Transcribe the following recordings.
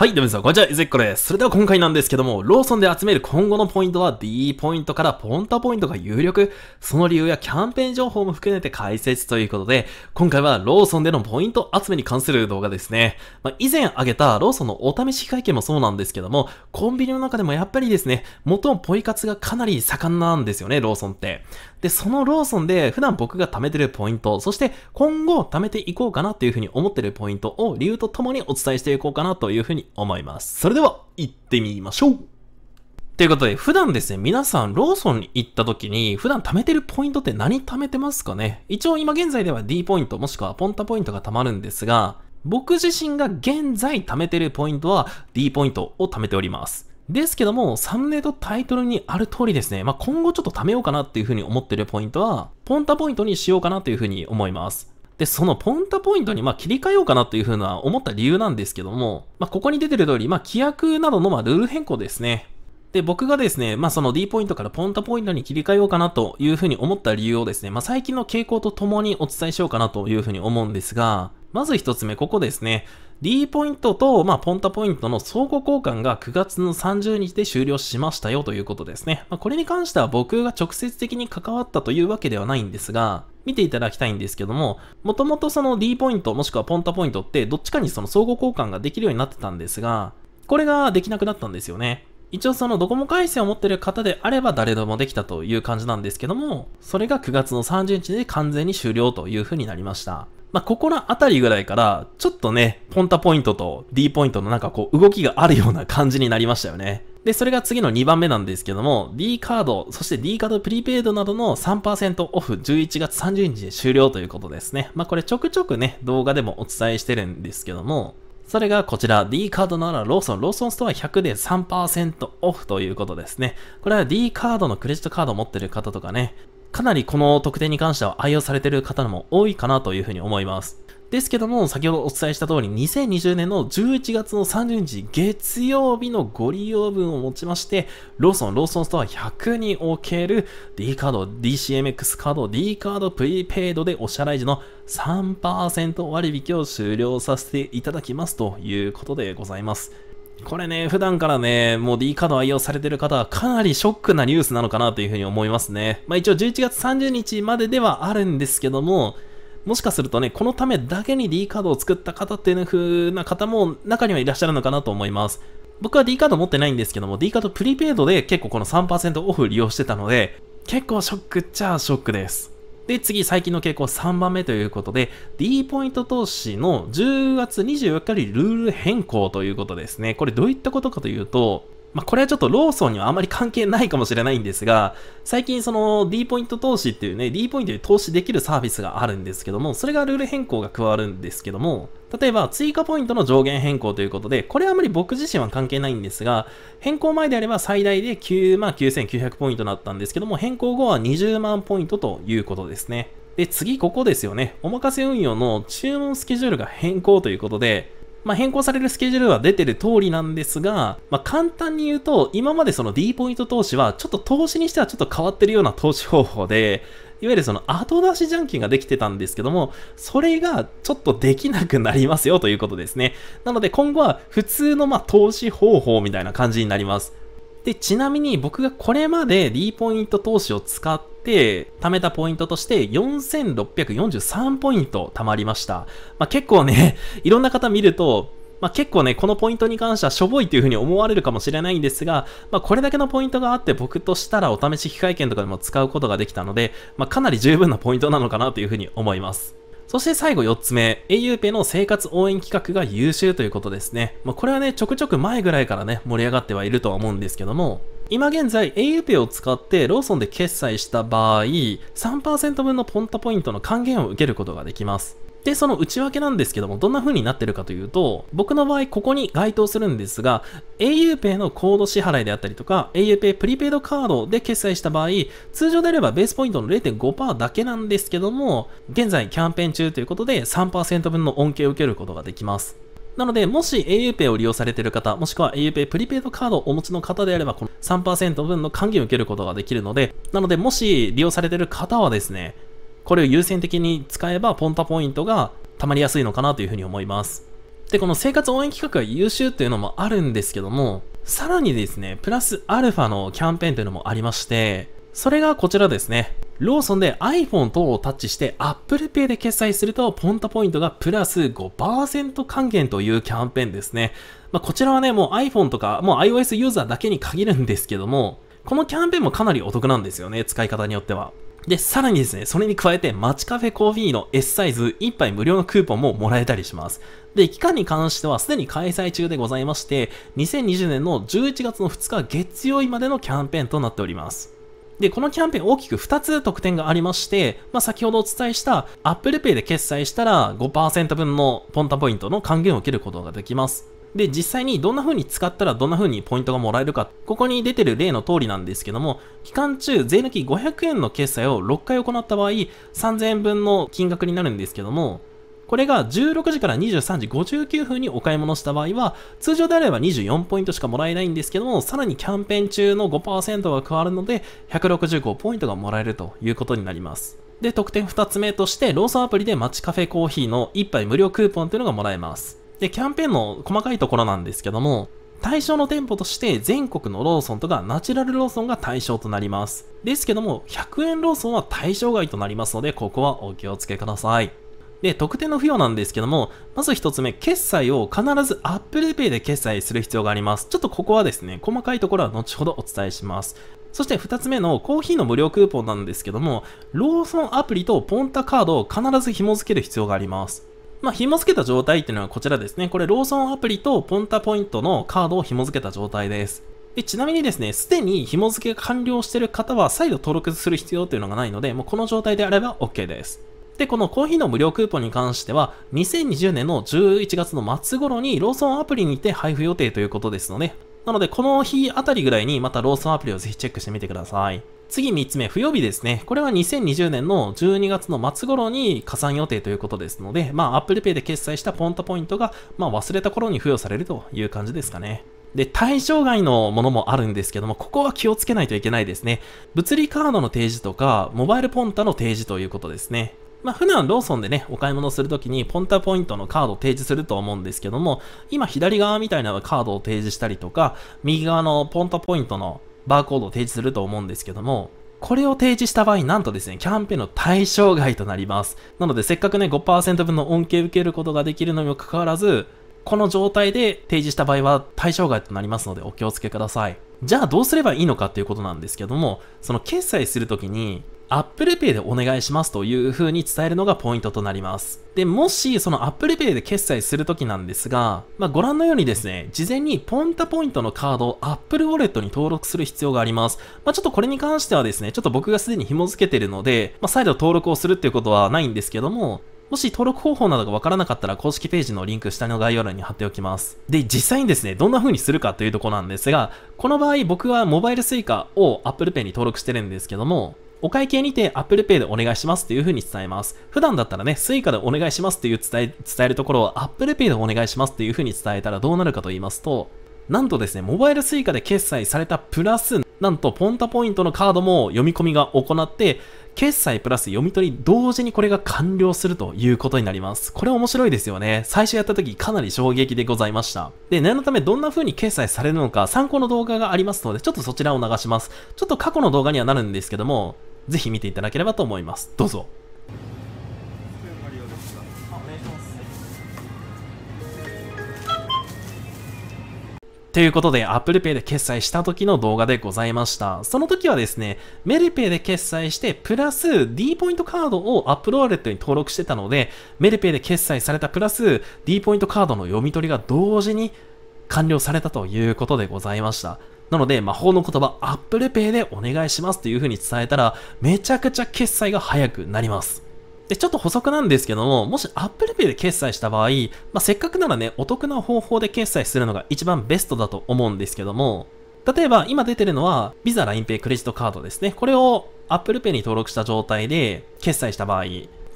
はい、どうも皆さん、こんにちは、ゆずっこです。それでは今回なんですけども、ローソンで集める今後のポイントは D ポイントからポンタポイントが有力、その理由やキャンペーン情報も含めて解説ということで、今回はローソンでのポイント集めに関する動画ですね。まあ、以前挙げたローソンのお試し会見もそうなんですけども、コンビニの中でもやっぱりですね、元もポイ活がかなり盛んなんですよね、ローソンって。で、そのローソンで普段僕が貯めてるポイント、そして今後貯めていこうかなというふうに思ってるポイントを理由とともにお伝えしていこうかなというふうに思います。それでは、行ってみましょうということで、普段ですね、皆さん、ローソンに行った時に、普段貯めてるポイントって何貯めてますかね一応今現在では D ポイント、もしくはポンタポイントが貯まるんですが、僕自身が現在貯めてるポイントは D ポイントを貯めております。ですけども、サムネとタイトルにある通りですね、まあ、今後ちょっと貯めようかなっていうふうに思ってるポイントは、ポンタポイントにしようかなというふうに思います。で、そのポンタポイントにま切り替えようかなというふうな思った理由なんですけども、まあ、ここに出てる通り、まあ、規約などのまルール変更ですね。で、僕がですね、まあ、その D ポイントからポンタポイントに切り替えようかなというふうに思った理由をですね、まあ、最近の傾向とともにお伝えしようかなというふうに思うんですが、まず一つ目、ここですね。D ポイントと、まあ、ポンタポイントの相互交換が9月の30日で終了しましたよということですね。まあ、これに関しては僕が直接的に関わったというわけではないんですが、見ていただきたいんですけども、もともとその D ポイントもしくはポンタポイントってどっちかにその相互交換ができるようになってたんですが、これができなくなったんですよね。一応そのドコモ回線を持ってる方であれば誰でもできたという感じなんですけども、それが9月の30日で完全に終了という風になりました。まあ、ここらあたりぐらいから、ちょっとね、ポンタポイントと D ポイントのなんかこう動きがあるような感じになりましたよね。で、それが次の2番目なんですけども、D カード、そして D カードプリペイドなどの3%オフ、11月30日で終了ということですね。まあ、これちょくちょくね、動画でもお伝えしてるんですけども、それがこちら、D カードならローソン、ローソンストア100で3%オフということですね。これは D カードのクレジットカードを持ってる方とかね、かなりこの特典に関しては愛用されてる方も多いかなというふうに思います。ですけども、先ほどお伝えした通り、2020年の11月の30日月曜日のご利用分をもちまして、ローソン、ローソンストア100における D カード、DCMX カード、D カードプリペイドでお支払い時の3%割引を終了させていただきますということでございます。これね、普段からね、もう D カード愛用されてる方はかなりショックなニュースなのかなというふうに思いますね。まあ一応11月30日までではあるんですけども、もしかするとね、このためだけに D カードを作った方っていう風な方も中にはいらっしゃるのかなと思います。僕は D カード持ってないんですけども、D カードプリペイドで結構この3%オフ利用してたので、結構ショックっちゃショックです。で、次、最近の傾向3番目ということで、D ポイント投資の10月24日よりルール変更ということですね。これどういったことかというと、まあ、これはちょっとローソンにはあまり関係ないかもしれないんですが、最近その D ポイント投資っていうね、D ポイントで投資できるサービスがあるんですけども、それがルール変更が加わるんですけども、例えば追加ポイントの上限変更ということで、これはあまり僕自身は関係ないんですが、変更前であれば最大で9あ、9900ポイントだったんですけども、変更後は20万ポイントということですね。で、次ここですよね。お任せ運用の注文スケジュールが変更ということで、まあ、変更されるスケジュールは出てる通りなんですが、まあ、簡単に言うと、今までその D ポイント投資は、ちょっと投資にしてはちょっと変わってるような投資方法で、いわゆるその後出しジャンキーができてたんですけども、それがちょっとできなくなりますよということですね。なので今後は普通のま投資方法みたいな感じになります。で、ちなみに僕がこれまで D ポイント投資を使って、貯めたポイントとして4643ポイント貯まりました。まあ、結構ね、いろんな方見ると、まあ、結構ね、このポイントに関してはしょぼいというふうに思われるかもしれないんですが、まあ、これだけのポイントがあって僕としたらお試し機会券とかでも使うことができたので、まあ、かなり十分なポイントなのかなというふうに思います。そして最後4つ目、auPay の生活応援企画が優秀ということですね。まあ、これはね、ちょくちょく前ぐらいからね、盛り上がってはいるとは思うんですけども、今現在 auPay を使ってローソンで決済した場合、3%分のポンタポイントの還元を受けることができます。で、その内訳なんですけども、どんな風になってるかというと、僕の場合、ここに該当するんですが、auPay のコード支払いであったりとか、auPay プリペイドカードで決済した場合、通常であればベースポイントの0.5%だけなんですけども、現在キャンペーン中ということで3%分の恩恵を受けることができます。なので、もし auPay を利用されている方、もしくは auPay プリペイドカードをお持ちの方であれば、この3%分の還元を受けることができるので、なので、もし利用されている方はですね、これを優先的に使えば、ポンタポイントが溜まりやすいのかなというふうに思います。で、この生活応援企画が優秀というのもあるんですけども、さらにですね、プラスアルファのキャンペーンというのもありまして、それがこちらですね。ローソンで iPhone 等をタッチして Apple Pay で決済するとポンタポイントがプラス5%還元というキャンペーンですね。まあ、こちらはね、もう iPhone とかもう iOS ユーザーだけに限るんですけども、このキャンペーンもかなりお得なんですよね、使い方によっては。で、さらにですね、それに加えて、マチカフェコーヒーの S サイズ1杯無料のクーポンももらえたりします。で、期間に関してはすでに開催中でございまして、2020年の11月の2日月曜日までのキャンペーンとなっております。で、このキャンペーン大きく2つ特典がありまして、まあ、先ほどお伝えした Apple Pay で決済したら5%分のポンタポイントの還元を受けることができます。で、実際にどんな風に使ったらどんな風にポイントがもらえるか、ここに出てる例の通りなんですけども、期間中税抜き500円の決済を6回行った場合、3000円分の金額になるんですけども、これが16時から23時59分にお買い物した場合は、通常であれば24ポイントしかもらえないんですけども、さらにキャンペーン中の5%が加わるので、165ポイントがもらえるということになります。で、特典2つ目として、ローソンアプリでマチカフェコーヒーの1杯無料クーポンというのがもらえます。で、キャンペーンの細かいところなんですけども、対象の店舗として全国のローソンとかナチュラルローソンが対象となります。ですけども、100円ローソンは対象外となりますので、ここはお気をつけください。で、特定の付与なんですけども、まず1つ目、決済を必ず Apple Pay で決済する必要があります。ちょっとここはですね、細かいところは後ほどお伝えします。そして2つ目のコーヒーの無料クーポンなんですけども、ローソンアプリとポンタカードを必ず紐付ける必要があります。まあ、紐付けた状態っていうのはこちらですね。これ、ローソンアプリとポンタポイントのカードを紐付けた状態です。でちなみにですね、すでに紐付けが完了している方は再度登録する必要というのがないので、もうこの状態であれば OK です。で、このコーヒーの無料クーポンに関しては、2020年の11月の末頃にローソンアプリにて配布予定ということですので、なのでこの日あたりぐらいにまたローソンアプリをぜひチェックしてみてください。次3つ目、付与日ですね。これは2020年の12月の末頃に加算予定ということですので、まあ Apple Pay で決済したポンタポイントが、まあ忘れた頃に付与されるという感じですかね。で、対象外のものもあるんですけども、ここは気をつけないといけないですね。物理カードの提示とか、モバイルポンタの提示ということですね。まあ、普段ローソンでね、お買い物するときにポンタポイントのカードを提示すると思うんですけども、今左側みたいなカードを提示したりとか、右側のポンタポイントのバーコードを提示すると思うんですけども、これを提示した場合、なんとですね、キャンペーンの対象外となります。なので、せっかくね、5%分の恩恵を受けることができるのにもかかわらず、この状態で提示した場合は対象外となりますのでお気をつけください。じゃあどうすればいいのかっていうことなんですけども、その決済するときに Apple Pay でお願いしますという風に伝えるのがポイントとなります。で、もしその Apple Pay で決済するときなんですが、まあ、ご覧のようにですね、事前にポンタポイントのカードを Apple Wallet に登録する必要があります。まあ、ちょっとこれに関してはですね、ちょっと僕がすでに紐付けてるので、まあ、再度登録をするっていうことはないんですけども、もし登録方法などがわからなかったら公式ページのリンク下の概要欄に貼っておきます。で、実際にですね、どんな風にするかというとこなんですが、この場合僕はモバイル suica を Apple Pay に登録してるんですけども、お会計にて Apple Pay でお願いしますという風に伝えます。普段だったらね、Suica でお願いしますという伝え、伝えるところを Apple Pay でお願いしますという風に伝えたらどうなるかと言いますと、なんとですね、モバイル Suica で決済されたプラス、なんとポンタポイントのカードも読み込みが行って、決済プラス読み取り同時にこれが完了するということになります。これ面白いですよね。最初やった時かなり衝撃でございました。で、念のためどんな風に決済されるのか参考の動画がありますので、ちょっとそちらを流します。ちょっと過去の動画にはなるんですけども、ぜひ見ていただければと思います。どうぞ。ということで、Apple Pay で決済した時の動画でございました。その時はですね、メルペイで決済して、プラス D ポイントカードを Apple Wallet に登録してたので、メルペイで決済されたプラス D ポイントカードの読み取りが同時に完了されたということでございました。なので、魔法の言葉、Apple Pay でお願いしますというふうに伝えたら、めちゃくちゃ決済が早くなります。で、ちょっと補足なんですけども、もし Apple Pay で決済した場合、まあ、せっかくならね、お得な方法で決済するのが一番ベストだと思うんですけども、例えば今出てるのは Visa、LINEPay、クレジットカードですね。これを Apple Pay に登録した状態で決済した場合、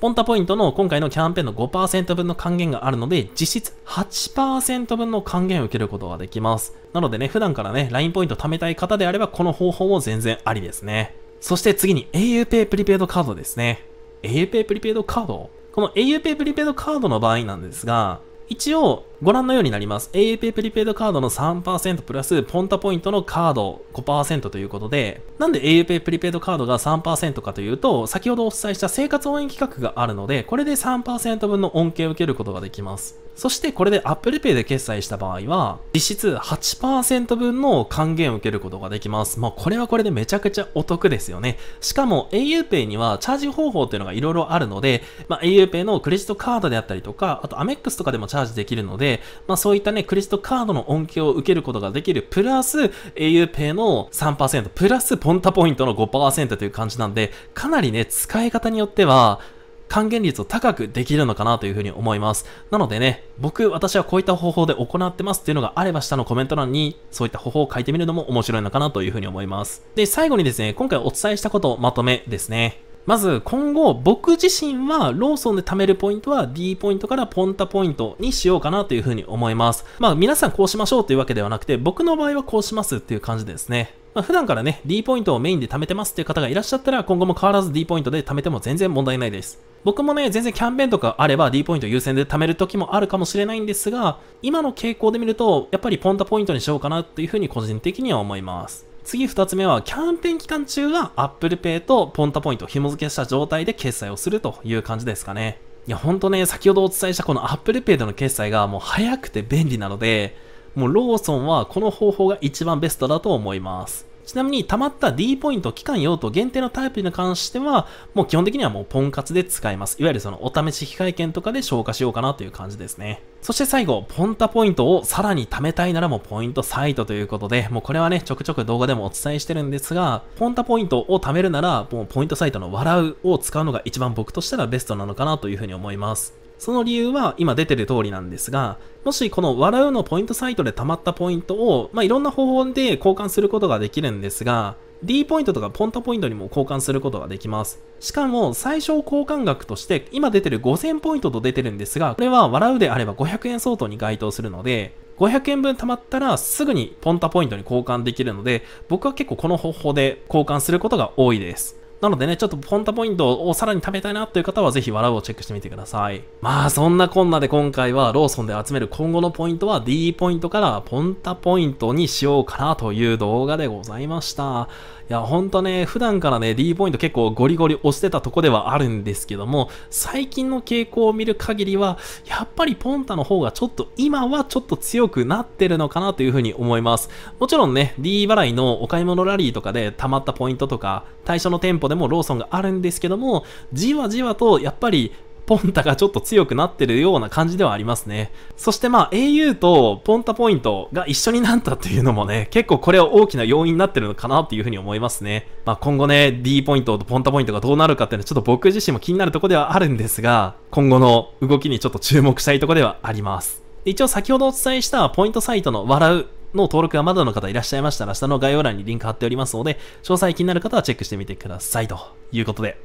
ポンタポイントの今回のキャンペーンの5%分の還元があるので、実質8%分の還元を受けることができます。なのでね、普段からね、LINE ポイント貯めたい方であれば、この方法も全然ありですね。そして次に auPay プリペイドカードですね。auPay プリペイドカードこの auPay プリペイドカードの場合なんですが、一応ご覧のようになります。AAP プリペイドカードの3%プラスポンタポイントのカード5%ということで、なんで AUPay プリペイドカードが3%かというと、先ほどお伝えした生活応援企画があるので、これで3%分の恩恵を受けることができます。そしてこれで Apple Pay で決済した場合は、実質8%分の還元を受けることができます。まあこれはこれでめちゃくちゃお得ですよね。しかも auPay にはチャージ方法っていうのがいろいろあるので、まあ、auPay のクレジットカードであったりとか、あと Amex とかでもチャージできるので、で、まあ、そういったね、クレジットカードの恩恵を受けることができる、プラス auPay の3%、プラスポンタポイントの5%という感じなんで、かなりね、使い方によっては、還元率を高くできるのかなというふうに思います。なのでね、僕、私はこういった方法で行ってますっていうのがあれば下のコメント欄にそういった方法を書いてみるのも面白いのかなというふうに思います。で、最後にですね、今回お伝えしたことをまとめですね。まず今後僕自身はローソンで貯めるポイントは D ポイントからポンタポイントにしようかなというふうに思います。まあ皆さんこうしましょうというわけではなくて僕の場合はこうしますっていう感じですね。まあ、普段からね D ポイントをメインで貯めてますっていう方がいらっしゃったら今後も変わらず D ポイントで貯めても全然問題ないです。僕もね、全然キャンペーンとかあれば D ポイント優先で貯める時もあるかもしれないんですが、今の傾向で見ると、やっぱりポンタポイントにしようかなっていうふうに個人的には思います。次2つ目は、キャンペーン期間中は Apple Pay と Ponta ポイント紐付けした状態で決済をするという感じですかね。いや、ほんとね、先ほどお伝えしたこの Apple Pay での決済がもう早くて便利なので、もうローソンはこの方法が一番ベストだと思います。ちなみに溜まった D ポイント期間用途限定のタイプに関しては、もう基本的にはもうポンカツで使えます。いわゆるそのお試し機会券とかで消化しようかなという感じですね。そして最後、ポンタポイントをさらに貯めたいならもうポイントサイトということで、もうこれはね、ちょくちょく動画でもお伝えしてるんですが、ポンタポイントを貯めるなら、もうポイントサイトの笑うを使うのが一番僕としてはベストなのかなというふうに思います。その理由は今出てる通りなんですが、もしこの笑うのポイントサイトで溜まったポイントを、まあ、いろんな方法で交換することができるんですが、D ポイントとかポンタポイントにも交換することができます。しかも、最小交換額として、今出てる5000ポイントと出てるんですが、これは笑うであれば500円相当に該当するので、500円分貯まったらすぐにポンタポイントに交換できるので、僕は結構この方法で交換することが多いです。なのでね、ちょっとポンタポイントをさらに貯めたいなという方はぜひ笑うをチェックしてみてください。まあそんなこんなで今回はローソンで集める今後のポイントは D ポイントからポンタポイントにしようかなという動画でございました。いや、ほんとね、普段からね、D ポイント結構ゴリゴリ押してたとこではあるんですけども、最近の傾向を見る限りは、やっぱりポンタの方がちょっと今はちょっと強くなってるのかなというふうに思います。もちろんね、D 払いのお買い物ラリーとかで溜まったポイントとか、対象の店舗でもローソンがあるんですけども、じわじわとやっぱりポンタがちょっと強くなってるような感じではありますね。そしてまあ au とポンタポイントが一緒になったっていうのもね、結構これは大きな要因になってるのかなっていうふうに思いますね。まあ今後ね、D ポイントとポンタポイントがどうなるかっていうのはちょっと僕自身も気になるとこではあるんですが、今後の動きにちょっと注目したいとこではあります。一応先ほどお伝えしたポイントサイトの笑うの登録がまだの方いらっしゃいましたら、下の概要欄にリンク貼っておりますので、詳細気になる方はチェックしてみてください。ということで、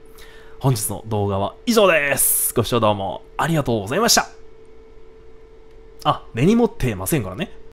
本日の動画は以上です。ご視聴どうもありがとうございました。あ、根に持ってませんからね。